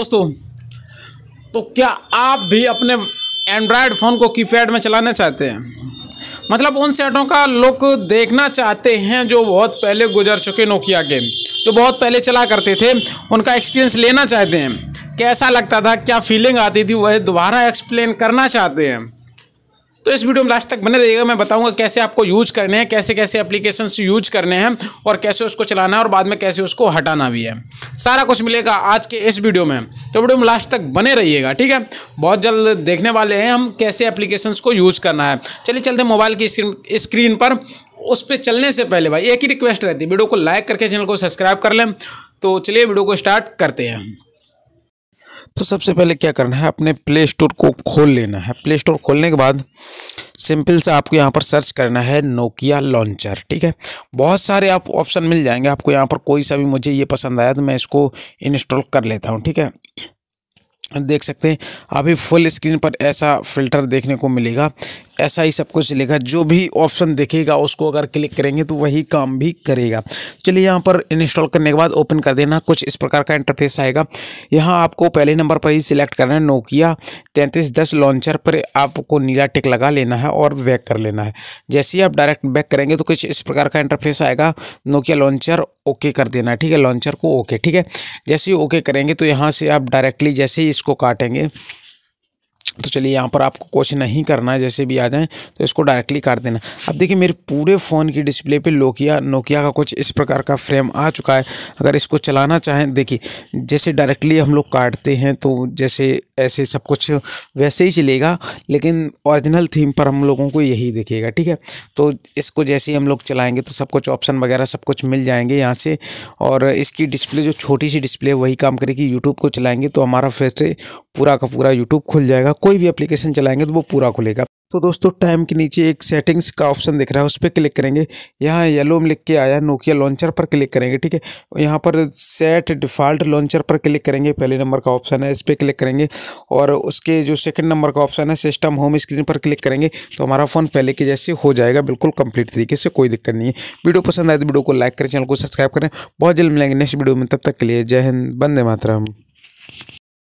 दोस्तों तो क्या आप भी अपने एंड्रॉयड फ़ोन को कीपैड में चलाना चाहते हैं मतलब उन सेटों का लुक देखना चाहते हैं जो बहुत पहले गुजर चुके नोकिया के जो बहुत पहले चला करते थे उनका एक्सपीरियंस लेना चाहते हैं कैसा लगता था क्या फीलिंग आती थी वह दोबारा एक्सप्लेन करना चाहते हैं तो इस वीडियो में लास्ट तक बने रहिएगा मैं बताऊँगा कैसे आपको यूज करने हैं कैसे कैसे एप्लीकेशन यूज करने हैं और कैसे उसको चलाना है और बाद में कैसे उसको हटाना भी है सारा कुछ मिलेगा आज के इस वीडियो में तो वीडियो में लास्ट तक बने रहिएगा ठीक है बहुत जल्द देखने वाले हैं हम कैसे एप्लीकेशन को यूज करना है चलिए चलते मोबाइल की स्क्रीन पर उस पर चलने से पहले भाई एक ही रिक्वेस्ट रहती है वीडियो को लाइक करके चैनल को सब्सक्राइब कर लें तो चलिए वीडियो को स्टार्ट करते हैं तो सबसे पहले क्या करना है अपने प्ले स्टोर को खोल लेना है प्ले स्टोर खोलने के बाद सिंपल से आपको यहाँ पर सर्च करना है नोकिया लॉन्चर ठीक है बहुत सारे आप ऑप्शन मिल जाएंगे आपको यहाँ पर कोई सा भी मुझे ये पसंद आया तो मैं इसको इंस्टॉल कर लेता हूँ ठीक है देख सकते हैं अभी फुल स्क्रीन पर ऐसा फिल्टर देखने को मिलेगा ऐसा ही सब कुछ लिखा जो भी ऑप्शन दिखेगा उसको अगर क्लिक करेंगे तो वही काम भी करेगा तो चलिए यहाँ पर इंस्टॉल करने के बाद ओपन कर देना कुछ इस प्रकार का इंटरफेस आएगा यहाँ आपको पहले नंबर पर ही सिलेक्ट करना है नोकिया तैंतीस दस लॉन्चर पर आपको नीला टिक लगा लेना है और बैक कर लेना है जैसे ही आप डायरेक्ट बैक करेंगे तो कुछ इस प्रकार का इंटरफेस आएगा नोकिया लॉन्चर ओके कर देना है ठीक है लॉन्चर को ओके ठीक है जैसे ही ओके करेंगे तो यहाँ से आप डायरेक्टली जैसे ही इसको काटेंगे तो चलिए यहाँ पर आपको कुछ नहीं करना है जैसे भी आ जाएँ तो इसको डायरेक्टली काट देना अब देखिए मेरे पूरे फ़ोन की डिस्प्ले पे लोकिया नोकिया का कुछ इस प्रकार का फ्रेम आ चुका है अगर इसको चलाना चाहें देखिए जैसे डायरेक्टली हम लोग काटते हैं तो जैसे ऐसे सब कुछ वैसे ही चलेगा लेकिन ओरिजिनल थीम पर हम लोगों को यही दिखेगा ठीक है तो इसको जैसे ही हम लोग चलाएँगे तो सब कुछ ऑप्शन वगैरह सब कुछ मिल जाएंगे यहाँ से और इसकी डिस्प्ले जो छोटी सी डिस्प्ले वही काम करेगी यूट्यूब को चलाएँगे तो हमारा फिर से पूरा का पूरा यूट्यूब खुल जाएगा कोई भी एप्लीकेशन चलाएंगे तो वो पूरा खुलेगा तो दोस्तों टाइम के नीचे एक सेटिंग्स का ऑप्शन दिख रहा है उस पर क्लिक करेंगे यहाँ येलो में लिख के आया नोकिया लॉन्चर पर क्लिक करेंगे ठीक है यहाँ पर सेट डिफ़ॉल्ट लॉन्चर पर क्लिक करेंगे पहले नंबर का ऑप्शन है इस पर क्लिक करेंगे और उसके जो सेकंड नंबर का ऑप्शन है सिस्टम होम स्क्रीन पर क्लिक करेंगे तो हमारा फ़ोन पहले के जैसे हो जाएगा बिल्कुल कंप्लीट तरीके से कोई दिक्कत नहीं है वीडियो पसंद आए तो वीडियो को लाइक करें चैनल को सब्सक्राइब करें बहुत जल्द मिलेंगे नेक्स्ट वीडियो में तब तक के लिए जय हिंद बंदे मातरम